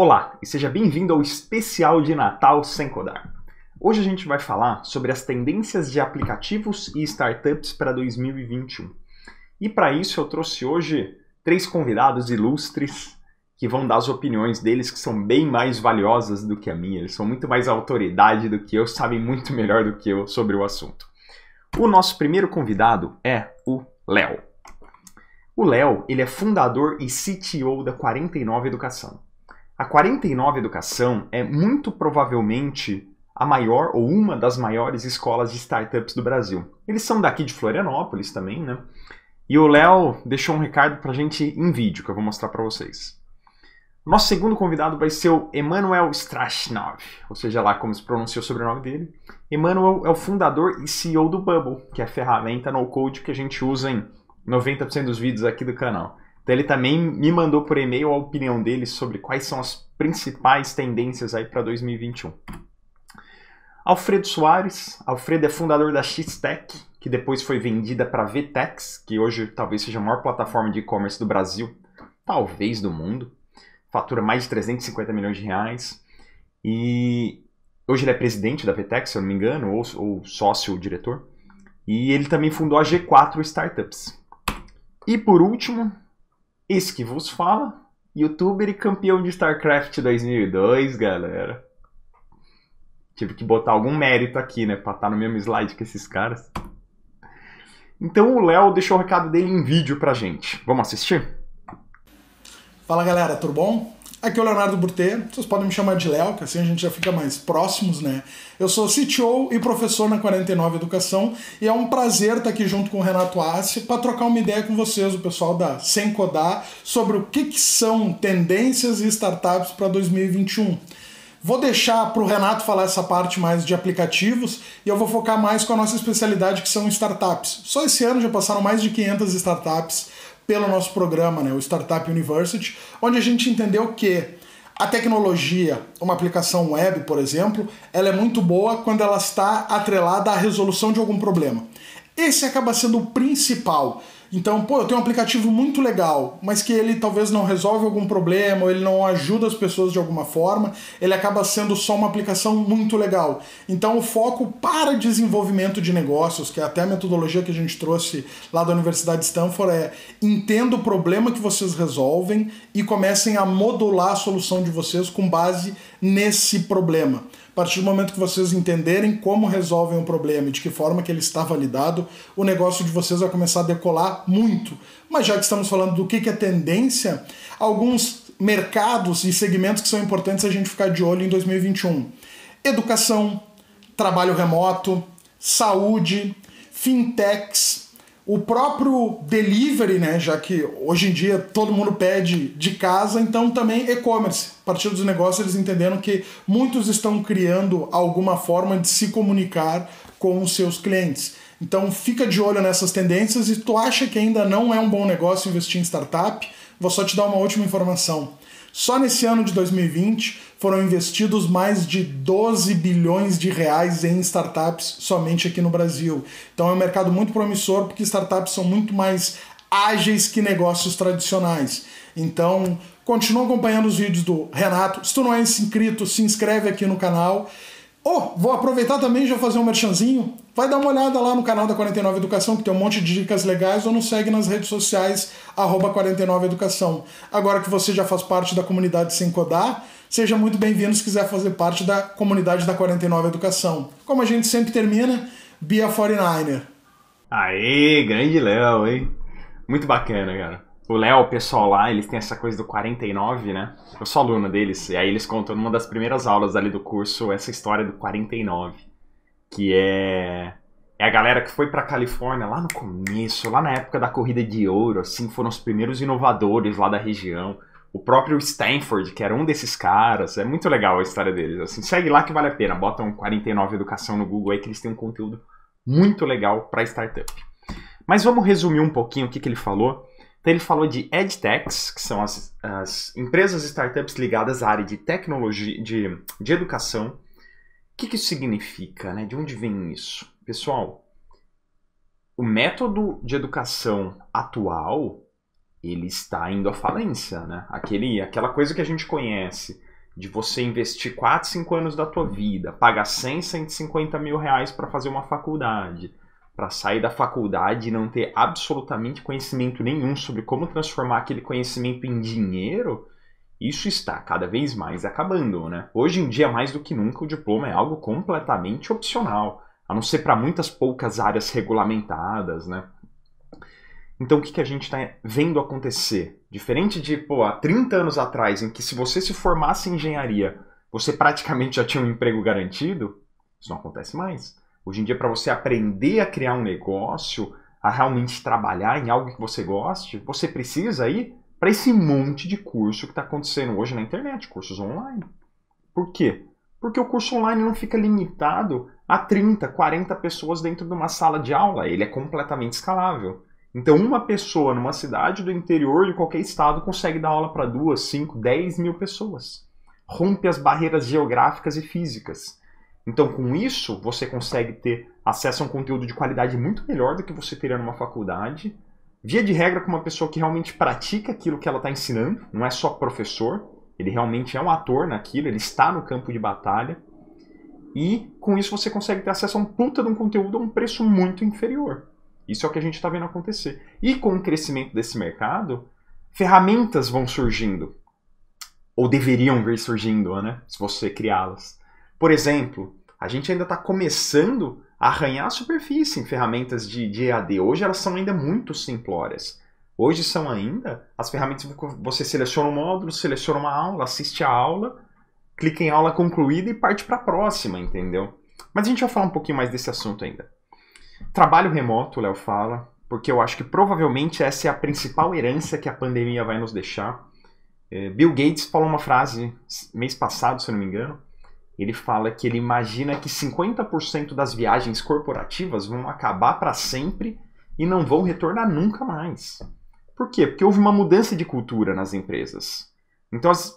Olá e seja bem-vindo ao especial de Natal sem codar. Hoje a gente vai falar sobre as tendências de aplicativos e startups para 2021. E para isso eu trouxe hoje três convidados ilustres que vão dar as opiniões deles que são bem mais valiosas do que a minha. Eles são muito mais autoridade do que eu, sabem muito melhor do que eu sobre o assunto. O nosso primeiro convidado é o Léo. O Léo, ele é fundador e CTO da 49 Educação. A 49 Educação é muito provavelmente a maior ou uma das maiores escolas de startups do Brasil. Eles são daqui de Florianópolis também, né? E o Léo deixou um recado pra gente em vídeo que eu vou mostrar para vocês. Nosso segundo convidado vai ser o Emanuel Strashnov, ou seja lá como se pronuncia o sobrenome dele. Emanuel é o fundador e CEO do Bubble, que é a ferramenta no-code que a gente usa em 90% dos vídeos aqui do canal. Então ele também me mandou por e-mail a opinião dele sobre quais são as principais tendências aí para 2021. Alfredo Soares, Alfredo é fundador da Xtech, que depois foi vendida para a Vtex, que hoje talvez seja a maior plataforma de e-commerce do Brasil, talvez do mundo. Fatura mais de 350 milhões de reais. E hoje ele é presidente da Vtex, se eu não me engano, ou, ou sócio ou diretor. E ele também fundou a G4 Startups. E por último, esse que vos fala, youtuber e campeão de StarCraft 2002, galera. Tive que botar algum mérito aqui, né? Pra estar tá no mesmo slide que esses caras. Então o Léo deixou o recado dele em vídeo pra gente. Vamos assistir? Fala galera, tudo bom? Aqui é o Leonardo Burtê, vocês podem me chamar de Léo, que assim a gente já fica mais próximos, né? Eu sou CTO e professor na 49 Educação e é um prazer estar aqui junto com o Renato Assi para trocar uma ideia com vocês, o pessoal da Sem Codar, sobre o que, que são tendências e startups para 2021. Vou deixar para o Renato falar essa parte mais de aplicativos e eu vou focar mais com a nossa especialidade que são startups. Só esse ano já passaram mais de 500 startups pelo nosso programa, né, o Startup University, onde a gente entendeu que a tecnologia, uma aplicação web, por exemplo, ela é muito boa quando ela está atrelada à resolução de algum problema. Esse acaba sendo o principal então, pô, eu tenho um aplicativo muito legal, mas que ele talvez não resolve algum problema, ou ele não ajuda as pessoas de alguma forma, ele acaba sendo só uma aplicação muito legal. Então, o foco para desenvolvimento de negócios, que é até a metodologia que a gente trouxe lá da Universidade de Stanford, é entenda o problema que vocês resolvem e comecem a modular a solução de vocês com base nesse problema. A partir do momento que vocês entenderem como resolvem o problema e de que forma que ele está validado, o negócio de vocês vai começar a decolar muito. Mas já que estamos falando do que, que é tendência, alguns mercados e segmentos que são importantes a gente ficar de olho em 2021: educação, trabalho remoto, saúde, fintechs, o próprio delivery, né? Já que hoje em dia todo mundo pede de casa, então também e-commerce. A partir dos negócios eles entenderam que muitos estão criando alguma forma de se comunicar com os seus clientes. Então fica de olho nessas tendências e tu acha que ainda não é um bom negócio investir em startup, vou só te dar uma última informação. Só nesse ano de 2020 foram investidos mais de 12 bilhões de reais em startups somente aqui no Brasil. Então é um mercado muito promissor porque startups são muito mais ágeis que negócios tradicionais. Então, continua acompanhando os vídeos do Renato. Se tu não é inscrito, se inscreve aqui no canal. Oh, vou aproveitar também e já fazer um merchanzinho. Vai dar uma olhada lá no canal da 49 Educação, que tem um monte de dicas legais, ou nos segue nas redes sociais, 49 Educação. Agora que você já faz parte da comunidade Sem Codar, seja muito bem-vindo se quiser fazer parte da comunidade da 49 Educação. Como a gente sempre termina, a 49er. Aê, grande Léo, hein? Muito bacana, cara. O Léo, o pessoal lá, eles têm essa coisa do 49, né? Eu sou aluno deles, e aí eles contam numa das primeiras aulas ali do curso essa história do 49 que é é a galera que foi para Califórnia lá no começo, lá na época da corrida de ouro, assim, foram os primeiros inovadores lá da região. O próprio Stanford, que era um desses caras, é muito legal a história deles. Assim, segue lá que vale a pena. Botam 49 Educação no Google aí que eles têm um conteúdo muito legal para startup. Mas vamos resumir um pouquinho o que, que ele falou. Então ele falou de edtechs, que são as, as empresas startups ligadas à área de tecnologia, de, de educação, que, que isso significa? Né? De onde vem isso? Pessoal, o método de educação atual ele está indo à falência. Né? Aquele, aquela coisa que a gente conhece de você investir 4, 5 anos da tua vida, pagar 100, 150 mil reais para fazer uma faculdade, para sair da faculdade e não ter absolutamente conhecimento nenhum sobre como transformar aquele conhecimento em dinheiro, isso está cada vez mais acabando, né? Hoje em dia, mais do que nunca, o diploma é algo completamente opcional, a não ser para muitas poucas áreas regulamentadas, né? Então, o que, que a gente está vendo acontecer? Diferente de, pô, há 30 anos atrás, em que se você se formasse em engenharia, você praticamente já tinha um emprego garantido, isso não acontece mais. Hoje em dia, para você aprender a criar um negócio, a realmente trabalhar em algo que você goste, você precisa aí para esse monte de curso que está acontecendo hoje na internet, cursos online. Por quê? Porque o curso online não fica limitado a 30, 40 pessoas dentro de uma sala de aula, ele é completamente escalável. Então, uma pessoa numa cidade do interior de qualquer estado consegue dar aula para duas, cinco, dez mil pessoas. Rompe as barreiras geográficas e físicas. Então, com isso, você consegue ter acesso a um conteúdo de qualidade muito melhor do que você teria numa faculdade, Via de regra, com uma pessoa que realmente pratica aquilo que ela está ensinando, não é só professor, ele realmente é um ator naquilo, ele está no campo de batalha. E com isso você consegue ter acesso a um puta de um conteúdo a um preço muito inferior. Isso é o que a gente está vendo acontecer. E com o crescimento desse mercado, ferramentas vão surgindo. Ou deveriam vir surgindo, né? Se você criá-las. Por exemplo, a gente ainda está começando arranhar a superfície em ferramentas de, de EAD. Hoje elas são ainda muito simplórias. Hoje são ainda as ferramentas que você seleciona um módulo, seleciona uma aula, assiste a aula, clica em aula concluída e parte para a próxima, entendeu? Mas a gente vai falar um pouquinho mais desse assunto ainda. Trabalho remoto, o Léo fala, porque eu acho que provavelmente essa é a principal herança que a pandemia vai nos deixar. Eh, Bill Gates falou uma frase mês passado, se eu não me engano, ele fala que ele imagina que 50% das viagens corporativas vão acabar para sempre e não vão retornar nunca mais. Por quê? Porque houve uma mudança de cultura nas empresas. Então, as...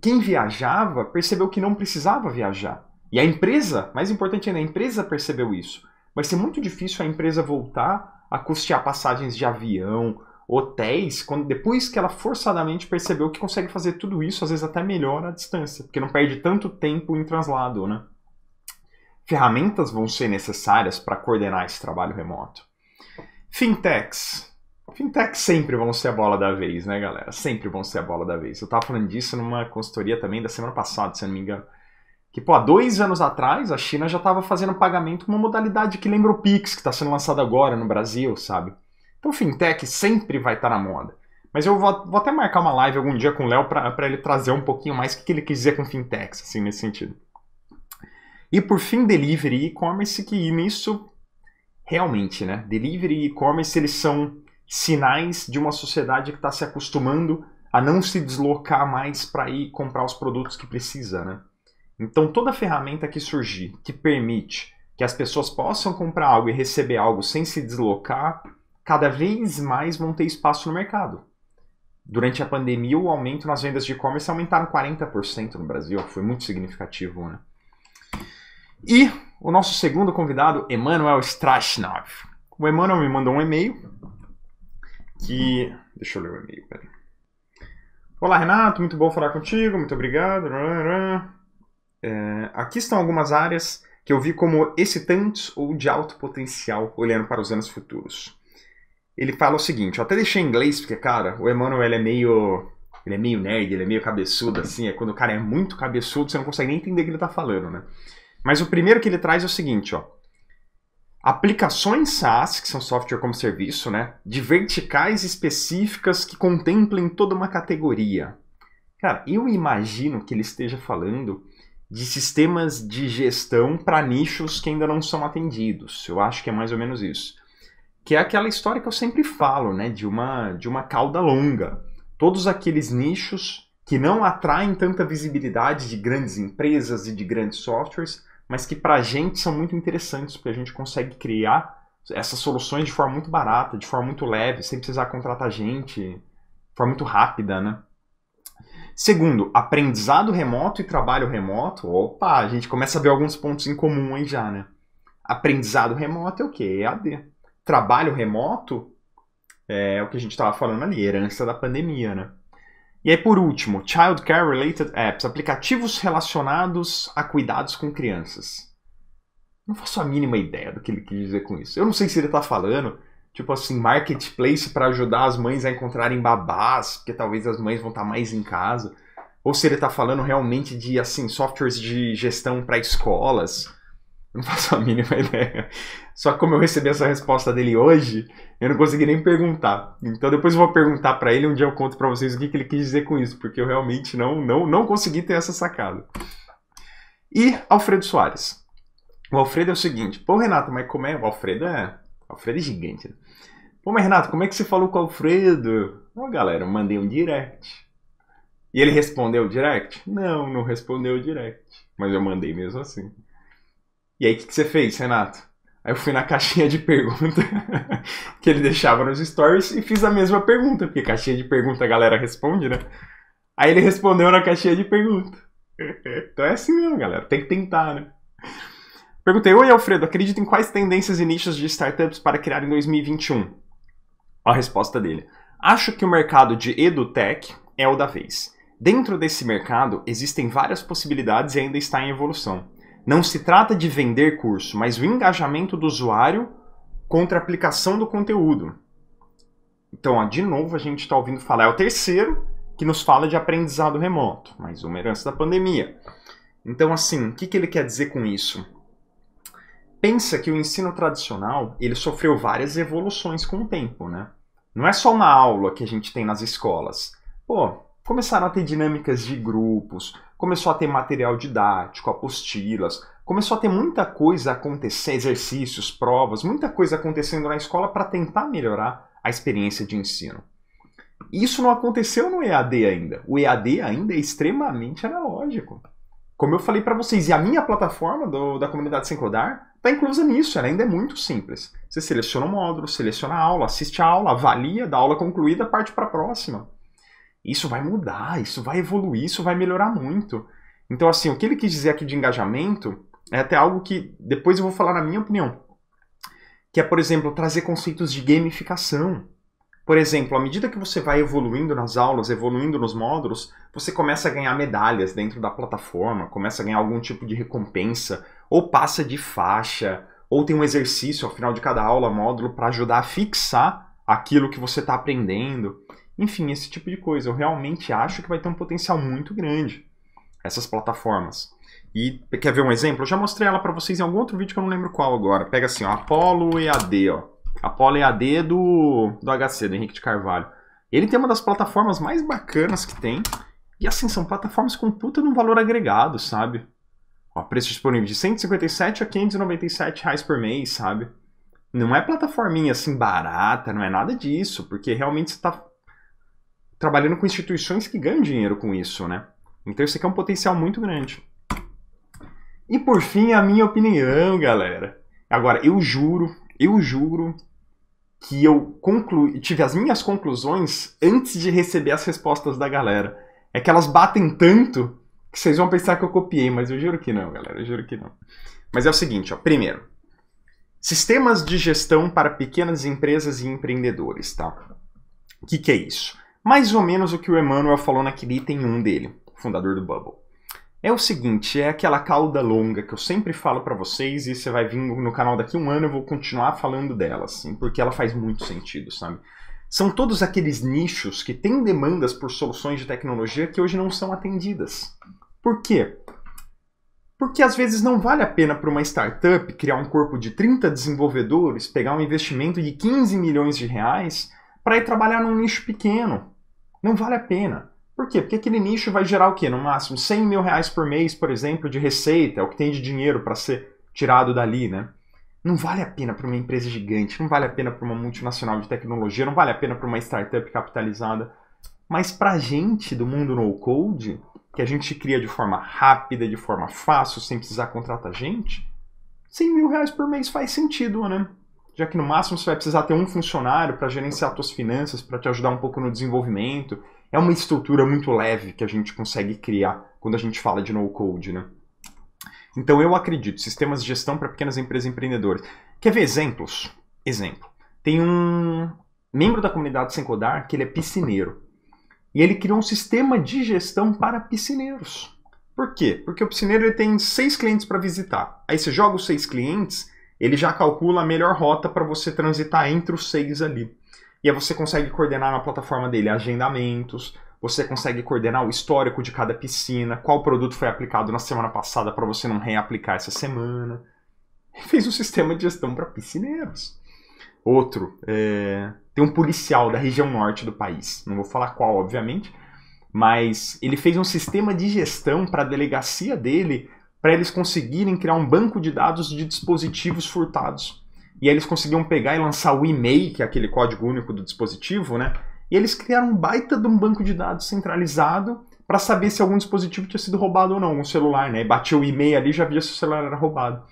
quem viajava percebeu que não precisava viajar. E a empresa, mais importante ainda, a empresa percebeu isso. Vai ser muito difícil a empresa voltar a custear passagens de avião, hotéis, quando, depois que ela forçadamente percebeu que consegue fazer tudo isso, às vezes até melhor à distância, porque não perde tanto tempo em translado, né? Ferramentas vão ser necessárias para coordenar esse trabalho remoto. Fintechs. Fintechs sempre vão ser a bola da vez, né, galera? Sempre vão ser a bola da vez. Eu estava falando disso numa consultoria também da semana passada, se eu não me engano. Que, pô, há dois anos atrás, a China já estava fazendo pagamento com uma modalidade que lembra o Pix, que está sendo lançado agora no Brasil, sabe? Então, fintech sempre vai estar tá na moda. Mas eu vou, vou até marcar uma live algum dia com o Léo para ele trazer um pouquinho mais o que, que ele quis dizer com fintechs, assim, nesse sentido. E por fim, delivery e e-commerce, que nisso, realmente, né? Delivery e e-commerce, eles são sinais de uma sociedade que está se acostumando a não se deslocar mais para ir comprar os produtos que precisa, né? Então, toda ferramenta que surgir que permite que as pessoas possam comprar algo e receber algo sem se deslocar, cada vez mais vão ter espaço no mercado. Durante a pandemia, o aumento nas vendas de e-commerce aumentaram 40% no Brasil, foi muito significativo, né? E o nosso segundo convidado, Emanuel Straschnav. O Emanuel me mandou um e-mail que. Deixa eu ler o e-mail, peraí. Olá, Renato, muito bom falar contigo, muito obrigado. É, aqui estão algumas áreas que eu vi como excitantes ou de alto potencial olhando para os anos futuros ele fala o seguinte, eu até deixei em inglês, porque, cara, o Emmanuel é meio. Ele é meio nerd, ele é meio cabeçudo, assim. É quando o cara é muito cabeçudo, você não consegue nem entender o que ele tá falando, né? Mas o primeiro que ele traz é o seguinte, ó. Aplicações SaaS, que são software como serviço, né? De verticais específicas que contemplem toda uma categoria. Cara, eu imagino que ele esteja falando de sistemas de gestão para nichos que ainda não são atendidos. Eu acho que é mais ou menos isso que é aquela história que eu sempre falo, né, de uma de uma cauda longa. Todos aqueles nichos que não atraem tanta visibilidade de grandes empresas e de grandes softwares, mas que para a gente são muito interessantes, porque a gente consegue criar essas soluções de forma muito barata, de forma muito leve, sem precisar contratar gente, de forma muito rápida, né? Segundo, aprendizado remoto e trabalho remoto. Opa, a gente começa a ver alguns pontos em comum aí já, né? Aprendizado remoto é o quê? É AD trabalho remoto é, é o que a gente estava falando ali, herança da pandemia, né? E aí, por último, Childcare Related Apps, aplicativos relacionados a cuidados com crianças. Não faço a mínima ideia do que ele quis dizer com isso. Eu não sei se ele está falando, tipo assim, marketplace para ajudar as mães a encontrarem babás, porque talvez as mães vão estar tá mais em casa. Ou se ele está falando realmente de, assim, softwares de gestão para escolas eu não faço a mínima ideia. Só que como eu recebi essa resposta dele hoje, eu não consegui nem perguntar. Então depois eu vou perguntar para ele, um dia eu conto para vocês o que, que ele quis dizer com isso, porque eu realmente não, não, não consegui ter essa sacada. E Alfredo Soares. O Alfredo é o seguinte, pô Renato, mas como é? O Alfredo é. O Alfredo é gigante. Né? Pô, mas Renato, como é que você falou com o Alfredo? Ô, oh, galera, eu mandei um direct. E ele respondeu direct? Não, não respondeu direct. Mas eu mandei mesmo assim. E aí, o que, que você fez, Renato? Aí eu fui na caixinha de pergunta que ele deixava nos stories e fiz a mesma pergunta, porque caixinha de pergunta a galera responde, né? Aí ele respondeu na caixinha de pergunta. Então é assim mesmo, galera. Tem que tentar, né? Perguntei, oi Alfredo, acredita em quais tendências e nichos de startups para criar em 2021? A resposta dele. Acho que o mercado de EduTech é o da vez. Dentro desse mercado, existem várias possibilidades e ainda está em evolução. Não se trata de vender curso, mas o engajamento do usuário contra a aplicação do conteúdo. Então, ó, de novo, a gente está ouvindo falar, é o terceiro que nos fala de aprendizado remoto, mais uma herança da pandemia. Então, assim, o que, que ele quer dizer com isso? Pensa que o ensino tradicional, ele sofreu várias evoluções com o tempo, né? Não é só na aula que a gente tem nas escolas. Pô, começaram a ter dinâmicas de grupos, começou a ter material didático, apostilas, começou a ter muita coisa acontecendo, exercícios, provas, muita coisa acontecendo na escola para tentar melhorar a experiência de ensino. Isso não aconteceu no EAD ainda. O EAD ainda é extremamente analógico. Como eu falei para vocês, e a minha plataforma do, da comunidade sem codar está inclusa nisso, ela ainda é muito simples. Você seleciona o módulo, seleciona a aula, assiste a aula, avalia, da aula concluída, parte para a próxima. Isso vai mudar, isso vai evoluir, isso vai melhorar muito. Então, assim, o que ele quis dizer aqui de engajamento é até algo que depois eu vou falar na minha opinião. Que é, por exemplo, trazer conceitos de gamificação. Por exemplo, à medida que você vai evoluindo nas aulas, evoluindo nos módulos, você começa a ganhar medalhas dentro da plataforma, começa a ganhar algum tipo de recompensa, ou passa de faixa, ou tem um exercício ao final de cada aula, módulo, para ajudar a fixar aquilo que você está aprendendo. Enfim, esse tipo de coisa. Eu realmente acho que vai ter um potencial muito grande essas plataformas. E quer ver um exemplo? Eu já mostrei ela para vocês em algum outro vídeo que eu não lembro qual agora. Pega assim, ó, Apollo EAD, ó. Apollo EAD do, do HC, do Henrique de Carvalho. Ele tem uma das plataformas mais bacanas que tem. E assim, são plataformas com puta um valor agregado, sabe? Ó, preço disponível de 157 a 597 reais por mês, sabe? Não é plataforminha assim barata, não é nada disso, porque realmente você está trabalhando com instituições que ganham dinheiro com isso, né? Então isso aqui é um potencial muito grande. E por fim, a minha opinião, galera. Agora, eu juro, eu juro que eu conclu... tive as minhas conclusões antes de receber as respostas da galera. É que elas batem tanto que vocês vão pensar que eu copiei, mas eu juro que não, galera, eu juro que não. Mas é o seguinte, ó, primeiro, sistemas de gestão para pequenas empresas e empreendedores, tá? O que, que é isso? mais ou menos o que o Emmanuel falou naquele item 1 dele, fundador do Bubble. É o seguinte, é aquela cauda longa que eu sempre falo para vocês e você vai vir no canal daqui um ano eu vou continuar falando dela, assim, porque ela faz muito sentido, sabe? São todos aqueles nichos que têm demandas por soluções de tecnologia que hoje não são atendidas. Por quê? Porque às vezes não vale a pena para uma startup criar um corpo de 30 desenvolvedores, pegar um investimento de 15 milhões de reais para ir trabalhar num nicho pequeno, não vale a pena. Por quê? Porque aquele nicho vai gerar o quê? No máximo 100 mil reais por mês, por exemplo, de receita, é o que tem de dinheiro para ser tirado dali, né? Não vale a pena para uma empresa gigante, não vale a pena para uma multinacional de tecnologia, não vale a pena para uma startup capitalizada. Mas para a gente do mundo no code, que a gente cria de forma rápida, de forma fácil, sem precisar contratar gente, 100 mil reais por mês faz sentido, né? já que no máximo você vai precisar ter um funcionário para gerenciar suas finanças, para te ajudar um pouco no desenvolvimento. É uma estrutura muito leve que a gente consegue criar quando a gente fala de no-code, né? Então eu acredito, sistemas de gestão para pequenas empresas e empreendedores. Quer ver exemplos? Exemplo. Tem um membro da comunidade Sem Codar que ele é piscineiro. E ele criou um sistema de gestão para piscineiros. Por quê? Porque o piscineiro ele tem seis clientes para visitar. Aí você joga os seis clientes ele já calcula a melhor rota para você transitar entre os seis ali. E aí você consegue coordenar na plataforma dele agendamentos, você consegue coordenar o histórico de cada piscina, qual produto foi aplicado na semana passada para você não reaplicar essa semana. fez um sistema de gestão para piscineiros. Outro, é... tem um policial da região norte do país, não vou falar qual, obviamente, mas ele fez um sistema de gestão para a delegacia dele para eles conseguirem criar um banco de dados de dispositivos furtados. E aí eles conseguiam pegar e lançar o e-mail, que é aquele código único do dispositivo, né? E eles criaram um baita de um banco de dados centralizado para saber se algum dispositivo tinha sido roubado ou não, um celular, né? E o e-mail ali já via se o celular era roubado.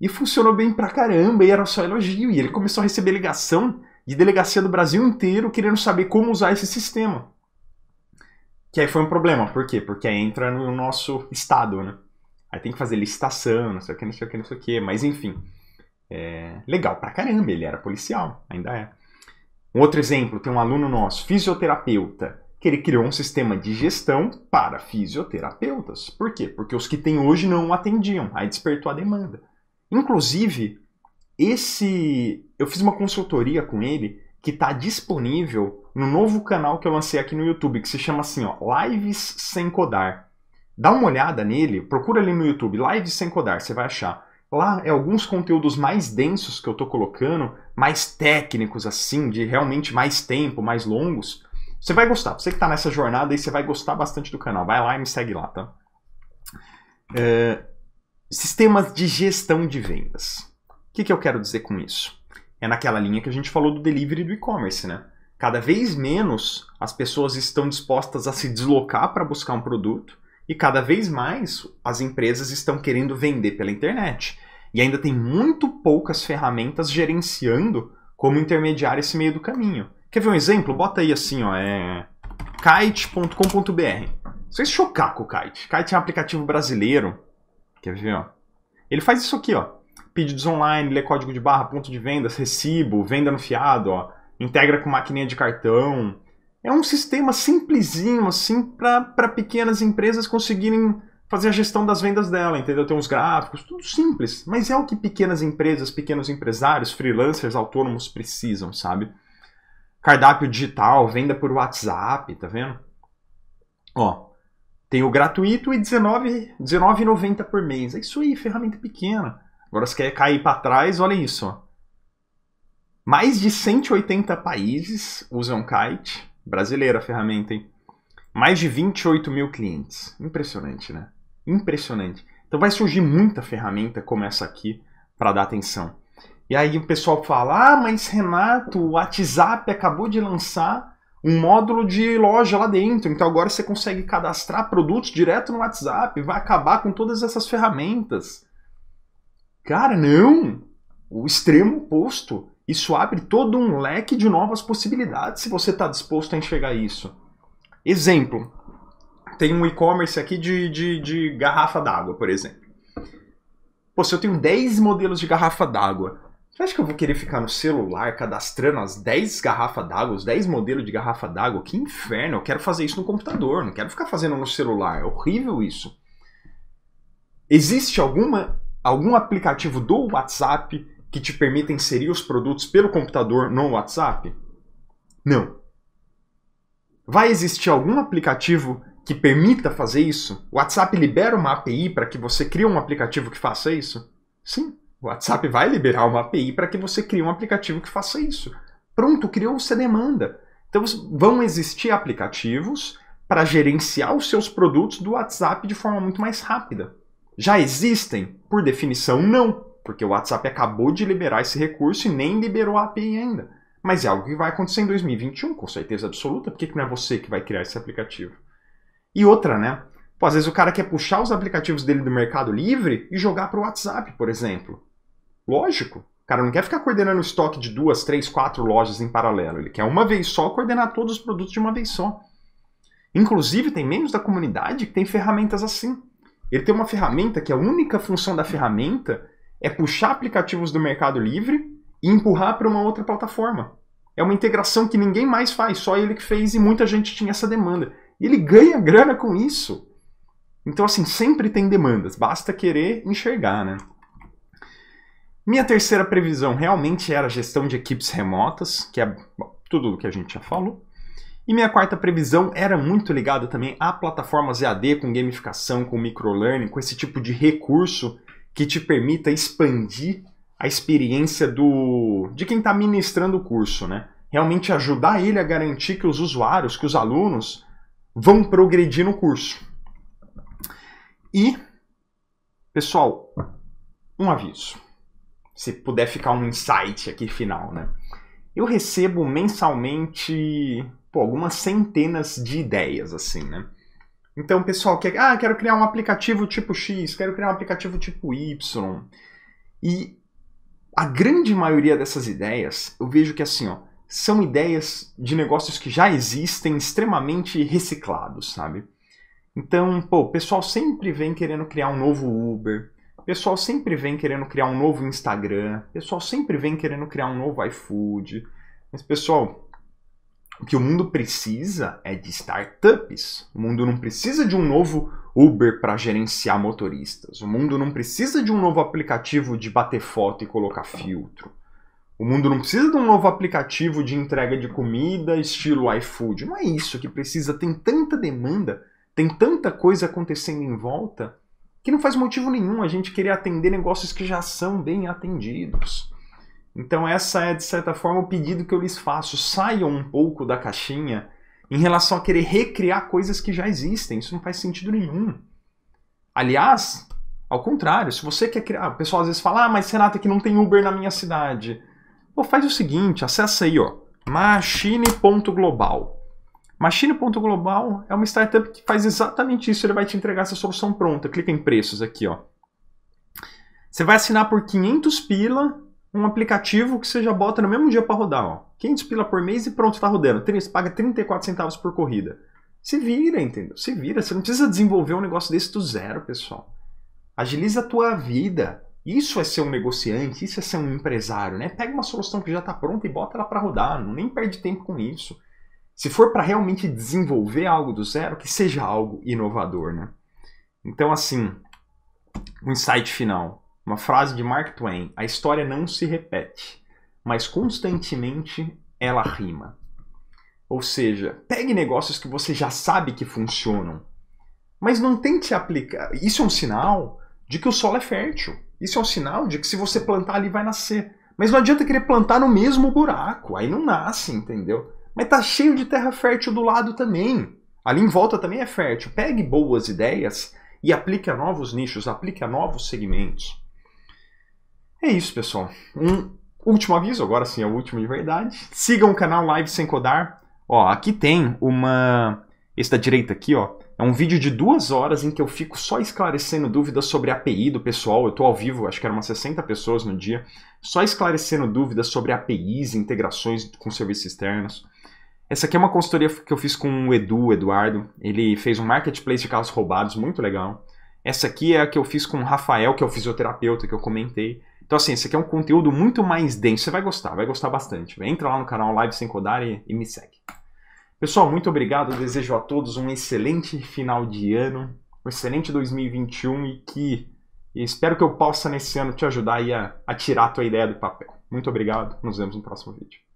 E funcionou bem pra caramba, e era só elogio. E ele começou a receber ligação de delegacia do Brasil inteiro querendo saber como usar esse sistema. Que aí foi um problema, por quê? Porque entra no nosso estado, né? Aí tem que fazer licitação, não sei o que, não sei o que, não sei o que. Mas enfim. É legal pra caramba, ele era policial, ainda é. Um outro exemplo, tem um aluno nosso, fisioterapeuta, que ele criou um sistema de gestão para fisioterapeutas. Por quê? Porque os que tem hoje não atendiam, aí despertou a demanda. Inclusive, esse eu fiz uma consultoria com ele que está disponível no novo canal que eu lancei aqui no YouTube, que se chama assim, ó, Lives sem codar. Dá uma olhada nele, procura ali no YouTube, Live Sem Codar, você vai achar. Lá é alguns conteúdos mais densos que eu estou colocando, mais técnicos assim, de realmente mais tempo, mais longos. Você vai gostar, você que está nessa jornada aí, você vai gostar bastante do canal. Vai lá e me segue lá, tá? É, sistemas de gestão de vendas. O que, que eu quero dizer com isso? É naquela linha que a gente falou do delivery do e-commerce, né? Cada vez menos as pessoas estão dispostas a se deslocar para buscar um produto e cada vez mais as empresas estão querendo vender pela internet. E ainda tem muito poucas ferramentas gerenciando como intermediar esse meio do caminho. Quer ver um exemplo? Bota aí assim, ó, é kite.com.br. Vocês chocar com o Kite. Kite é um aplicativo brasileiro. Quer ver, ó? Ele faz isso aqui, ó. Pedidos online, lê código de barra, ponto de vendas, recibo, venda no fiado, ó. Integra com maquininha de cartão, é um sistema simplesinho, assim, para pequenas empresas conseguirem fazer a gestão das vendas dela, entendeu? Tem uns gráficos, tudo simples, mas é o que pequenas empresas, pequenos empresários, freelancers, autônomos precisam, sabe? Cardápio digital, venda por WhatsApp, tá vendo? Ó, tem o gratuito e R$19,90 19 por mês. É isso aí, ferramenta pequena. Agora, se quer cair para trás, olha isso. Ó. Mais de 180 países usam Kite. Brasileira a ferramenta, hein? Mais de 28 mil clientes. Impressionante, né? Impressionante. Então vai surgir muita ferramenta como essa aqui para dar atenção. E aí o pessoal fala: ah, mas Renato, o WhatsApp acabou de lançar um módulo de loja lá dentro, então agora você consegue cadastrar produtos direto no WhatsApp, vai acabar com todas essas ferramentas. Cara, não! O extremo oposto. Isso abre todo um leque de novas possibilidades se você está disposto a enxergar isso. Exemplo, tem um e-commerce aqui de, de, de garrafa d'água, por exemplo. Pô, se eu tenho 10 modelos de garrafa d'água, você acha que eu vou querer ficar no celular cadastrando as 10 garrafas d'água, os 10 modelos de garrafa d'água? Que inferno! Eu quero fazer isso no computador, não quero ficar fazendo no celular. É horrível isso. Existe alguma algum aplicativo do WhatsApp, que te permita inserir os produtos pelo computador no WhatsApp? Não. Vai existir algum aplicativo que permita fazer isso? O WhatsApp libera uma API para que você crie um aplicativo que faça isso? Sim, o WhatsApp vai liberar uma API para que você crie um aplicativo que faça isso. Pronto, criou-se demanda. Então vão existir aplicativos para gerenciar os seus produtos do WhatsApp de forma muito mais rápida. Já existem? Por definição, não porque o WhatsApp acabou de liberar esse recurso e nem liberou a API ainda. Mas é algo que vai acontecer em 2021, com certeza absoluta. Por que, que não é você que vai criar esse aplicativo? E outra, né? Pô, às vezes o cara quer puxar os aplicativos dele do Mercado Livre e jogar para o WhatsApp, por exemplo. Lógico. O cara não quer ficar coordenando o estoque de duas, três, quatro lojas em paralelo. Ele quer uma vez só coordenar todos os produtos de uma vez só. Inclusive, tem membros da comunidade que tem ferramentas assim. Ele tem uma ferramenta que é a única função da ferramenta é puxar aplicativos do Mercado Livre e empurrar para uma outra plataforma. É uma integração que ninguém mais faz, só ele que fez e muita gente tinha essa demanda. E ele ganha grana com isso. Então, assim, sempre tem demandas, basta querer enxergar, né? Minha terceira previsão realmente era a gestão de equipes remotas, que é bom, tudo o que a gente já falou. E minha quarta previsão era muito ligada também a plataformas EAD com gamificação, com microlearning, com esse tipo de recurso que te permita expandir a experiência do de quem está ministrando o curso, né? Realmente ajudar ele a garantir que os usuários, que os alunos vão progredir no curso. E, pessoal, um aviso. Se puder ficar um insight aqui final, né? Eu recebo mensalmente pô, algumas centenas de ideias, assim, né? Então, pessoal, quer, ah, quero criar um aplicativo tipo X, quero criar um aplicativo tipo Y. E a grande maioria dessas ideias, eu vejo que assim, ó, são ideias de negócios que já existem, extremamente reciclados, sabe? Então, pô, o pessoal sempre vem querendo criar um novo Uber, o pessoal sempre vem querendo criar um novo Instagram, o pessoal sempre vem querendo criar um novo iFood. Mas, pessoal, o que o mundo precisa é de startups. O mundo não precisa de um novo Uber para gerenciar motoristas. O mundo não precisa de um novo aplicativo de bater foto e colocar filtro. O mundo não precisa de um novo aplicativo de entrega de comida estilo iFood. Não é isso que precisa. Tem tanta demanda, tem tanta coisa acontecendo em volta que não faz motivo nenhum a gente querer atender negócios que já são bem atendidos. Então, essa é, de certa forma, o pedido que eu lhes faço. Saiam um pouco da caixinha em relação a querer recriar coisas que já existem. Isso não faz sentido nenhum. Aliás, ao contrário, se você quer criar. O pessoal às vezes fala, ah, mas Renata, que não tem Uber na minha cidade. Pô, faz o seguinte, acessa aí, ó. Machine.global. Machine.global é uma startup que faz exatamente isso. Ele vai te entregar essa solução pronta. Clica em preços aqui, ó. Você vai assinar por 500 pila um aplicativo que você já bota no mesmo dia para rodar, ó. 500 pila por mês e pronto, está rodando. Você paga 34 centavos por corrida. Se vira, entendeu? Se vira. Você não precisa desenvolver um negócio desse do zero, pessoal. Agiliza a tua vida. Isso é ser um negociante, isso é ser um empresário, né? Pega uma solução que já está pronta e bota ela para rodar. Não nem perde tempo com isso. Se for para realmente desenvolver algo do zero, que seja algo inovador, né? Então, assim, um insight final. Uma frase de Mark Twain: A história não se repete, mas constantemente ela rima. Ou seja, pegue negócios que você já sabe que funcionam, mas não tente aplicar. Isso é um sinal de que o solo é fértil. Isso é um sinal de que se você plantar ali vai nascer. Mas não adianta querer plantar no mesmo buraco, aí não nasce, entendeu? Mas tá cheio de terra fértil do lado também. Ali em volta também é fértil. Pegue boas ideias e aplique a novos nichos, aplique a novos segmentos. É isso, pessoal. Um último aviso, agora sim é o último de verdade. Sigam o canal Live Sem Codar. Ó, aqui tem uma. Esse da direita aqui, ó. É um vídeo de duas horas em que eu fico só esclarecendo dúvidas sobre API do pessoal. Eu estou ao vivo, acho que eram umas 60 pessoas no dia, só esclarecendo dúvidas sobre APIs, integrações com serviços externos. Essa aqui é uma consultoria que eu fiz com o Edu, o Eduardo. Ele fez um marketplace de carros roubados, muito legal. Essa aqui é a que eu fiz com o Rafael, que é o fisioterapeuta que eu comentei. Então, assim, esse aqui é um conteúdo muito mais denso. Você vai gostar, vai gostar bastante. Entra lá no canal Live Sem Codar e, e me segue. Pessoal, muito obrigado. Eu desejo a todos um excelente final de ano, um excelente 2021 e que e espero que eu possa nesse ano te ajudar a, a tirar a tua ideia do papel. Muito obrigado. Nos vemos no próximo vídeo.